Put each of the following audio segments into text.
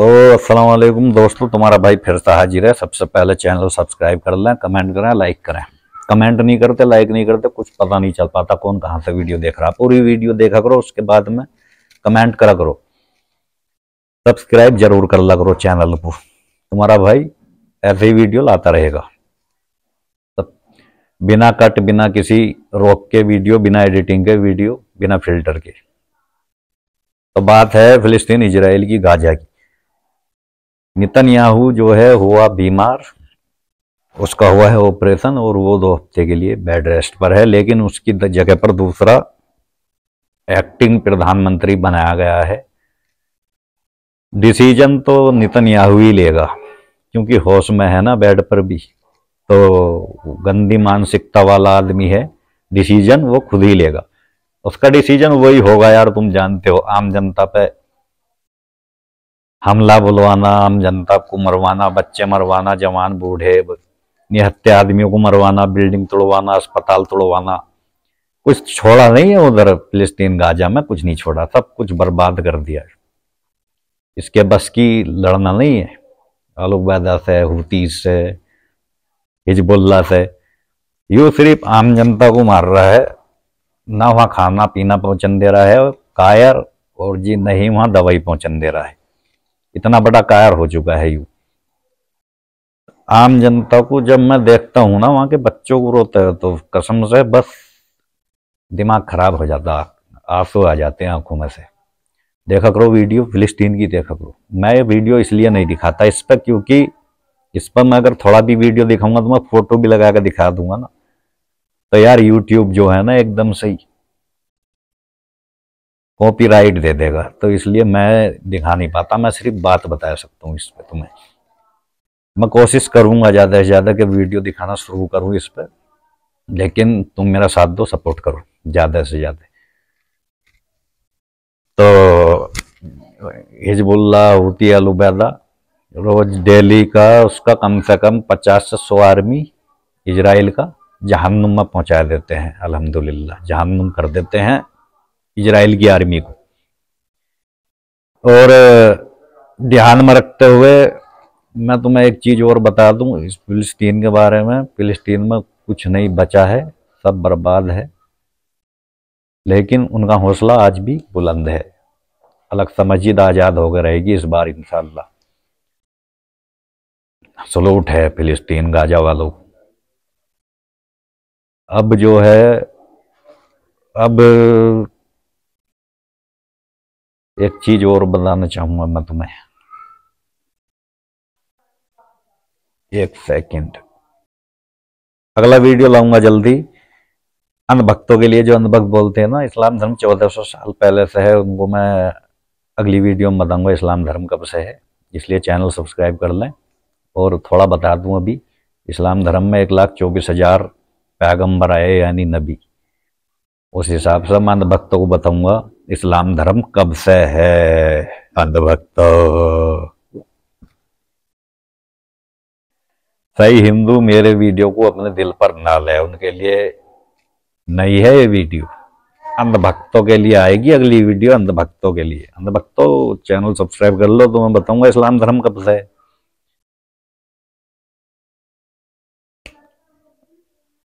तो अस्सलाम वालेकुम दोस्तों तुम्हारा भाई फिर से हाजिर है सबसे पहले चैनल को सब्सक्राइब कर लें कमेंट करें लाइक करें कमेंट नहीं करते लाइक नहीं करते कुछ पता नहीं चल पाता कौन कहाँ से वीडियो देख रहा पूरी वीडियो देखा करो उसके बाद में कमेंट करा करो सब्सक्राइब जरूर कर ला करो चैनल को तुम्हारा भाई ऐसे ही वीडियो लाता रहेगा बिना कट बिना किसी रोक के वीडियो बिना एडिटिंग के वीडियो बिना फिल्टर के तो बात है फिलिस्तीन इजराइल की गाजा की याहू जो है हुआ बीमार उसका हुआ है ऑपरेशन और वो दो हफ्ते के लिए बेड रेस्ट पर है लेकिन उसकी जगह पर दूसरा एक्टिंग प्रधानमंत्री बनाया गया है डिसीजन तो याहू ही लेगा क्योंकि होश में है ना बेड पर भी तो गंदी मानसिकता वाला आदमी है डिसीजन वो खुद ही लेगा उसका डिसीजन वही होगा यार तुम जानते हो आम जनता पे हमला बुलवाना आम जनता को मरवाना बच्चे मरवाना जवान बूढ़े निहत्ते आदमियों को मरवाना बिल्डिंग तोड़वाना अस्पताल तोड़वाना कुछ छोड़ा नहीं है उधर फिलिस्तीन गाजा में कुछ नहीं छोड़ा सब कुछ बर्बाद कर दिया इसके बस की लड़ना नहीं है आलूबैदा से हुतीस से हिजबुल्ला से यू सिर्फ आम जनता को मार रहा है ना वहाँ खाना पीना पहुँचन दे रहा है कायर और जी नहीं वहाँ दवाई पहुँचन दे रहा है इतना बड़ा कायर हो चुका है यू आम जनता को जब मैं देखता हूं ना वहां के बच्चों को रोते हैं तो कसम से बस दिमाग खराब हो जाता आंसू आ जाते हैं आंखों में से देखा करो वीडियो फिलिस्तीन की देखा करो मैं ये वीडियो इसलिए नहीं दिखाता इस पर क्योंकि इस पर मैं अगर थोड़ा भी वीडियो दिखाऊंगा तो मैं फोटो भी लगा कर दिखा दूंगा ना तो यार यूट्यूब जो है ना एकदम सही कॉपीराइट दे देगा तो इसलिए मैं दिखा नहीं पाता मैं सिर्फ बात बता सकता हूँ इस पर तुम्हें मैं कोशिश करूँगा ज़्यादा से ज़्यादा कि वीडियो दिखाना शुरू करूँ इस पर लेकिन तुम मेरा साथ दो सपोर्ट करो ज़्यादा से ज़्यादा तो हिजबुल्ला हूती अलुबैदा रोज़ डेली का उसका कम से कम पचास से सौ आर्मी इसराइल का जहन्नुम में पहुंचा देते हैं अलहमदुल्ला जहन्नुम कर देते हैं इजराइल की आर्मी को और ध्यान में रखते हुए मैं तुम्हें एक चीज़ और बता दूं इस फिलिस्तीन के बारे में फिलिस्तीन में कुछ नहीं बचा है सब बर्बाद है लेकिन उनका हौसला आज भी बुलंद है अलग समझिद आज़ाद होकर रहेगी इस बार इंशाल्लाह सलूट है फिलिस्तीन गाजा वालों अब जो है अब एक चीज और बताना चाहूंगा मैं तुम्हें एक सेकंड अगला वीडियो लाऊंगा जल्दी अंधभक्तों के लिए जो अंधभक्त बोलते हैं ना इस्लाम धर्म चौदह सौ साल पहले से है उनको मैं अगली वीडियो में बताऊंगा इस्लाम धर्म कब से है इसलिए चैनल सब्सक्राइब कर लें और थोड़ा बता दूं अभी इस्लाम धर्म में एक लाख चौबीस हजार पैगम्बर आए यानी नबी उस हिसाब से मैं अंधभक्तों को बताऊंगा इस्लाम धर्म कब से है अंधभक्त सही हिंदू मेरे वीडियो को अपने दिल पर ना ले उनके लिए नहीं है ये वीडियो अंधभक्तों के लिए आएगी अगली वीडियो अंधभक्तों के लिए अंधभक्तों चैनल सब्सक्राइब कर लो तो मैं बताऊंगा इस्लाम धर्म कब से है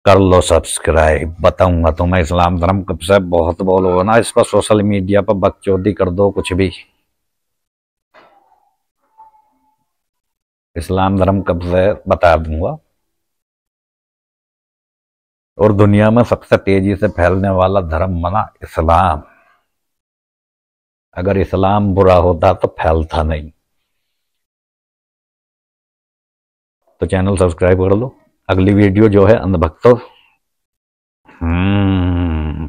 कर लो सब्सक्राइब बताऊंगा तुम्हें इस्लाम धर्म कब से बहुत बोलो ना इस पर सोशल मीडिया पर बकचोदी कर दो कुछ भी इस्लाम धर्म कब से बता दूंगा और दुनिया में सबसे तेजी से फैलने वाला धर्म बना इस्लाम अगर इस्लाम बुरा होता तो फैलता नहीं तो चैनल सब्सक्राइब कर लो अगली वीडियो जो है अंधभक्तो हम्म,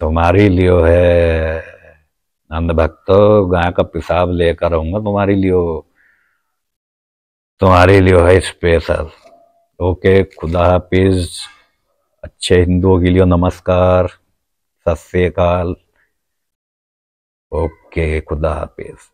तुम्हारी लियो है अंधभक्तो गाय का पिसाब लेकर आऊंगा तुम्हारी लियो तुम्हारे लियो है स्पेशल ओके खुदा हाफिज अच्छे हिंदुओं के लिए नमस्कार सत श्रीकाल ओके खुदा हाफिज